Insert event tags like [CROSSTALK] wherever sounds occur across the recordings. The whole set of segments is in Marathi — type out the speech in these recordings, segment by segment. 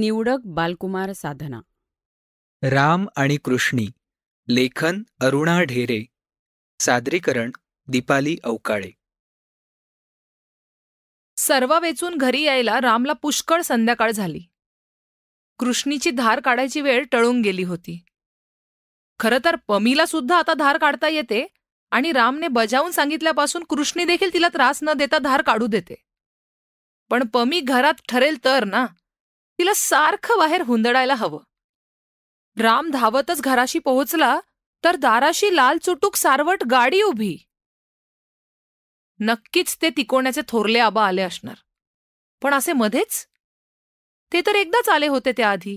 निवडक बालकुमार साधना राम आणि कृष्णी लेखन अरुणा ढेरे सादरीकरण दीपाली अवकाळे सर्व वेचून घरी यायला रामला पुष्कळ संध्याकाळ झाली कृष्णीची धार काढायची वेळ टळून गेली होती खरं तर पमीला सुद्धा आता धार काढता येते आणि रामने बजावून सांगितल्यापासून कृष्णी देखील तिला त्रास न देता धार काढू देते पण पमी घरात ठरेल तर ना तिला सारखं बाहेर हुंदडायला हवं राम धावतच घराशी पोहोचला तर दाराशी लाल चुटूक सारवट गाडी उभी नक्कीच ते तिकोण्याचे थोरले आबा आले असणार पण असे मध्येच ते तर एकदाच आले होते त्याआधी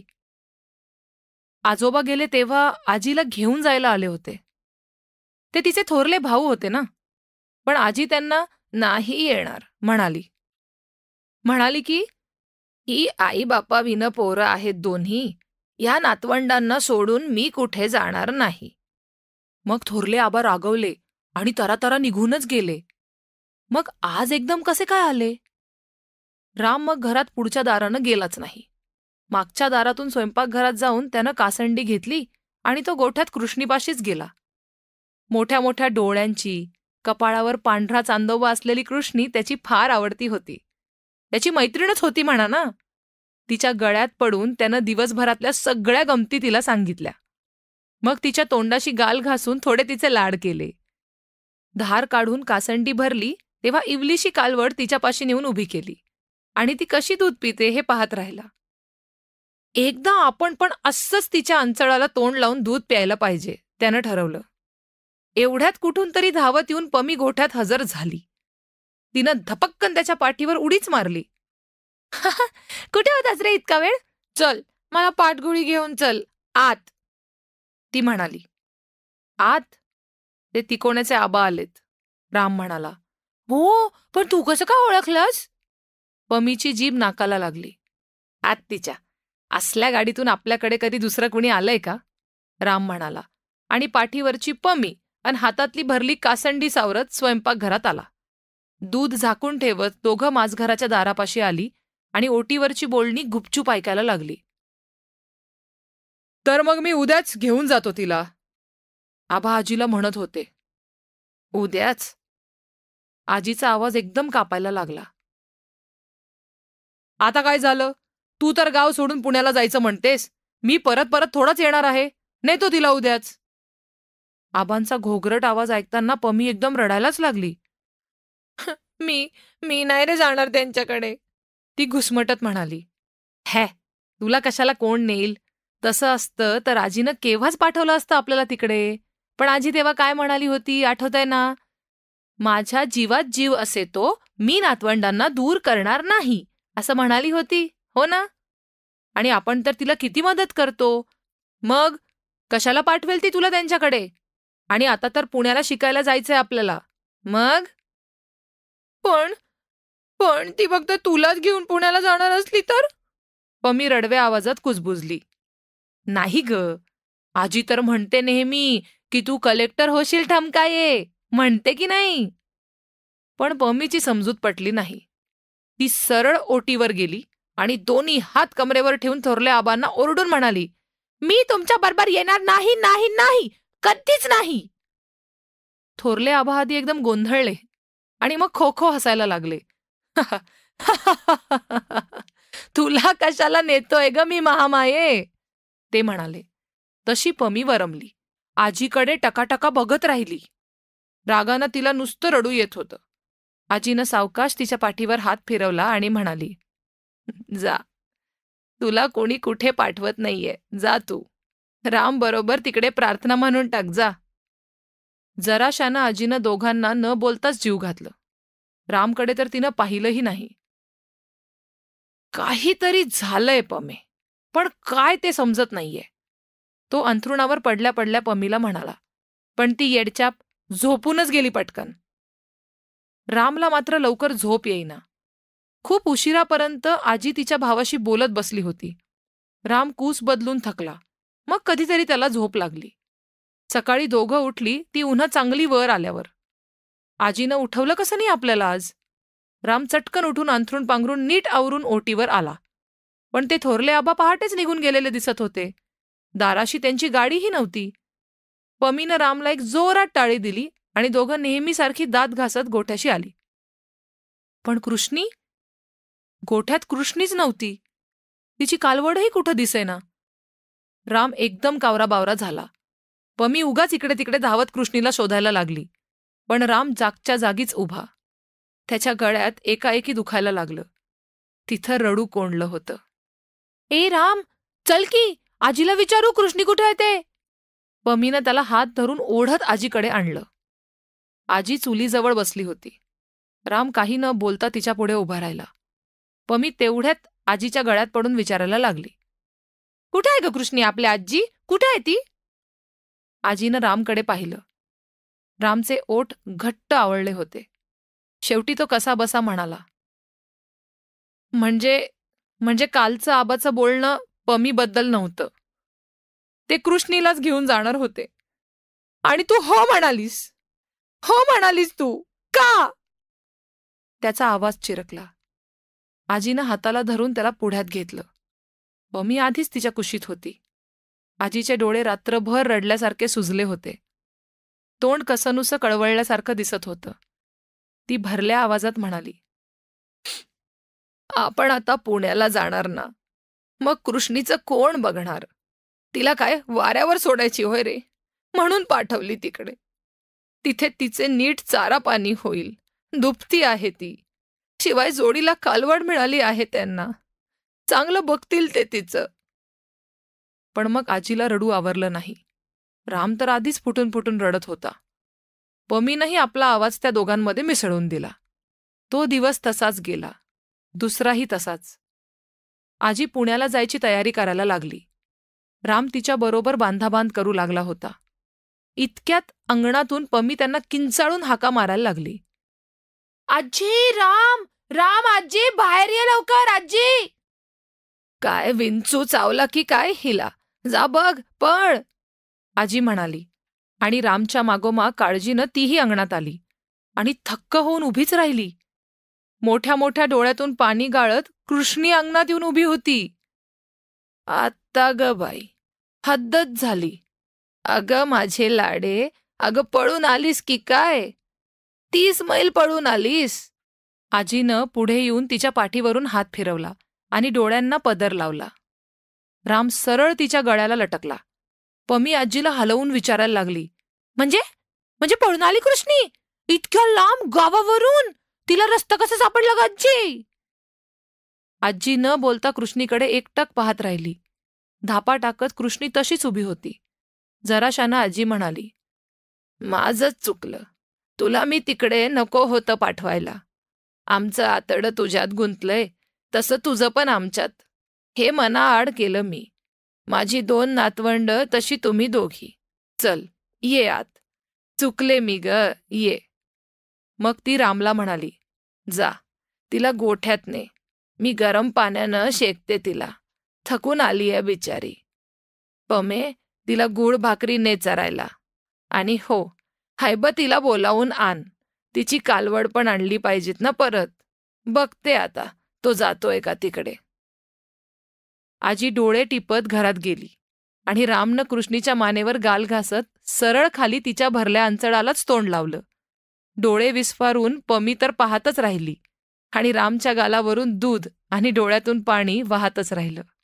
आजोबा गेले तेव्हा आजीला घेऊन जायला आले होते ते तिचे थोरले भाऊ होते ना पण आजी त्यांना नाही येणार म्हणाली म्हणाली की ही आई बापा विन पोरं आहेत दोन्ही या नातवंडांना सोडून मी कुठे जाणार नाही मग थोरले आबा रागवले आणि तरातरा निघूनच गेले मग आज एकदम कसे काय आले राम मग घरात पुढच्या दारानं गेलाच नाही मागच्या दारातून स्वयंपाकघरात जाऊन त्यानं कासंडी घेतली आणि तो गोठ्यात कृष्णीपाशीच गेला मोठ्या मोठ्या डोळ्यांची कपाळावर पांढरा चांदोबा असलेली कृष्णी त्याची फार आवडती होती त्याची मैत्रीणच होती म्हणा ना तिच्या गळ्यात पडून त्यानं दिवसभरातल्या सगळ्या गमती तिला सांगितल्या मग तिच्या तोंडाशी गाल घासून थोडे तिचे लाड केले धार काढून कासंडी भरली तेव्हा इवलीशी कालवड तिच्यापाशी नेऊन उभी केली आणि ती कशी दूध पिते हे पाहत राहिला एकदा आपण पण असंच तिच्या अंचळाला तोंड लावून दूध प्यायला पाहिजे त्यानं ठरवलं एवढ्यात कुठून तरी धावत येऊन पमी गोठ्यात हजर झाली तिनं धपक्कन त्याच्या पाठीवर उडीच मारली [LAUGHS] कुठे होतास रे इतका वेळ चल मला पाठगोळी घेऊन चल आत ती म्हणाली आत ते तिकोण्याचे आबा आलेत राम म्हणाला हो पण तू कसं का ओळखलंस पमीची जीभ नाकाला लागली आत तिच्या असल्या गाडीतून आपल्याकडे कधी दुसरं कुणी आलंय का राम म्हणाला आणि पाठीवरची पमी आणि हातातली भरली कासंडी सावरत स्वयंपाकघरात आला दूध झाकून ठेवत दोघं माझघराच्या दारापाशी आली आणि ओटीवरची बोलणी गुपचूप ऐकायला लागली तर मग मी उद्याच घेऊन जातो तिला आबा आजीला म्हणत होते उद्याच आजीचा आवाज एकदम कापायला लागला आता काय झालं तू तर गाव सोडून पुण्याला जायचं म्हणतेस मी परत परत थोडाच येणार आहे नाही तो तिला उद्याच आबांचा घोगरट आवाज ऐकताना पमी एकदम रडायलाच लागली [LAUGHS] मी मी नाही रे जाणार त्यांच्याकडे ती घुसमटत म्हणाली है तुला कशाला कोण नेईल तसं असतं तर आजीनं केव्हाच पाठवलं असतं आपल्याला तिकडे पण आजी तेव्हा काय म्हणाली होती आहे ना माझ्या जीवात जीव असे तो मी नातवंडांना दूर करणार नाही असं म्हणाली होती हो ना आणि आपण तर तिला किती मदत करतो मग कशाला पाठवेल ती तुला त्यांच्याकडे आणि आता तर पुण्याला शिकायला जायचंय आपल्याला मग पण पण ती फक्त तुलाच घेऊन पुण्याला जाणार असली तर पमी रडव्या आवाजात कुजबुजली नाही ग आजी तर म्हणते नेहमी की तू कलेक्टर होशील ठमकाये म्हणते की नाही पण पमीची समजूत पटली नाही ती सरळ ओटीवर गेली आणि दोन्ही हात कमरेवर ठेवून थोरल्या आबांना ओरडून म्हणाली मी तुमच्या बरोबर येणार नाही नाही नाही कधीच नाही थोरले आबा आधी एकदम गोंधळले आणि मग खो खो हसायला लागले [LAUGHS] तुला कशाला नेतोय ग मी महामाये ते म्हणाले तशी पमी वरमली आजीकडे टकाटका बघत राहिली रागानं तिला नुसतं रडू येत होतं आजीनं सावकाश तिच्या पाठीवर हात फिरवला आणि म्हणाली जा तुला कोणी कुठे पाठवत नाहीये जा तू राम बरोबर तिकडे प्रार्थना म्हणून टाक जा जराशानं आजीनं दोघांना न बोलताच जीव घातलं रामकडे तर तिनं पाहिलंही नाही काहीतरी झालंय पमे पण काय ते समजत नाहीये तो अंथरुणावर पडल्या पडल्या पमीला म्हणाला पण ती येडच्याप झोपूनच गेली पटकन रामला मात्र लवकर झोप येईना खूप उशिरापर्यंत आजी तिच्या भावाशी बोलत बसली होती राम कूस बदलून थकला मग कधीतरी त्याला झोप लागली सकाळी दोघं उठली ती उन्हा चांगली वर आल्यावर आजीनं उठवलं कसं नाही आपल्याला आज राम चटकन उठून अंथरून पांघरून नीट आवरून ओटीवर आला पण ते थोरले आबा पहाटेच निघून गेलेले दिसत होते दाराशी त्यांची गाडीही नव्हती पमीनं रामला एक जोरात टाळी दिली आणि दोघं नेहमीसारखी दात घासत गोठ्याशी आली पण कृष्णी गोठ्यात कृष्णीच नव्हती तिची कालवडही कुठं दिसेना राम एकदम कावराबावरा झाला व मी उगाच इकडे तिकडे धावत कृष्णीला शोधायला लागली पण राम जागच्या जागीच उभा त्याच्या गळ्यात एकाएकी दुखायला लागलं तिथं रडू कोंडलं होतं ए राम चल की आजीला विचारू कृष्णी कुठे आहे ते पमीनं त्याला हात धरून ओढत आजीकडे आणलं आजी चुलीजवळ बसली होती राम काही न बोलता तिच्या पुढे उभा राहिला पमी तेवढ्यात आजीच्या गळ्यात पडून विचारायला लागली कुठे आहे ग कृष्णी आपली आजी कुठे आहे ती आजीनं रामकडे पाहिलं रामचे ओठ घट्ट आवळले होते शेवटी तो कसा बसा म्हणाला म्हणजे म्हणजे कालचं आबाचं बोलणं पमीबद्दल नव्हतं ते कृष्णीलाच घेऊन जाणार होते आणि तू हो म्हणालीस हो म्हणालीस तू का त्याचा आवाज चिरकला आजीनं हाताला धरून त्याला पुढ्यात घेतलं पमी आधीच तिच्या कुशीत होती आजीचे डोळे रात्रभर रडल्यासारखे सुजले होते तोंड कसनुसं कळवळल्यासारखं दिसत होतं ती भरल्या आवाजात म्हणाली आपण आता पुण्याला जाणार ना मग कृष्णीचं कोण बघणार तिला काय वाऱ्यावर सोडायची होय रे म्हणून पाठवली तिकडे तिथे तिचे नीट चारा पाणी होईल दुपती आहे ती शिवाय जोडीला कालवड मिळाली आहे त्यांना चांगलं बघतील ते तिचं पण मग आजीला रडू आवरलं नाही राम तर आधीच फुटून फुटून रडत होता पमीनंही आपला आवाज त्या दोघांमध्ये मिसळून दिला तो दिवस तसाच गेला दुसराही तसाच आजी पुण्याला जायची तयारी करायला लागली राम तिच्याबरोबर बांधाबांध करू लागला होता इतक्यात अंगणातून पमी त्यांना किंचाळून हाका मारायला लागली आजी राम राम आजी बाहेर ये लवकर आजी काय विंचू चावला की काय हिला जा बघ पळ आजी म्हणाली आणि रामच्या मागोमा काळजीनं तीही अंगणात आली आणि थक्क होऊन उभीच राहिली मोठ्या मोठ्या डोळ्यातून पाणी गाळत कृष्णी अंगणात येऊन उभी होती आत्ता ग बाई हद्दच झाली अगं माझे लाडे अगं पळून आलीस की काय तीस मैल पळून आलीस आजीनं पुढे येऊन तिच्या पाठीवरून हात फिरवला आणि डोळ्यांना पदर लावला राम सरळ तिच्या गळ्याला लटकला पमी आजीला हलवून विचारायला लागली म्हणजे म्हणजे पळून आली कृष्णी इतक्या लांब गावावरून तिला रस्ता कसा सापडला ग आजी आजी न बोलता कृष्णीकडे एकटक पाहत राहिली धापा टाकत कृष्णी तशीच उभी होती जराशानं आजी म्हणाली माझच चुकलं तुला मी तिकडे नको होतं पाठवायला आमचं आतडं तुझ्यात गुंतलंय तसं तुझं पण आमच्यात हे मना आड केलं मी माझी दोन नातवंड तशी तुम्ही दोघी चल ये आत चुकले मी ग ये मग ती रामला म्हणाली जा तिला गोठ्यात ने मी गरम पाण्यानं शेकते तिला थकून आली आहे बिचारी पमे तिला गूळ भाकरी ने चरायला आणि हो हायब तिला बोलावून आण तिची कालवड पण आणली पाहिजेत ना परत बघते आता तो जातोय का तिकडे आजी डोळे टिपत घरात गेली आणि रामनं कृष्णीच्या मानेवर गाल घासत सरळ खाली तिच्या भरल्या अंचळालाच तोंड लावलं डोळे विस्फारून पमी तर पाहतच राहिली आणि रामच्या गालावरून दूध आणि डोळ्यातून पाणी वाहतच राहिलं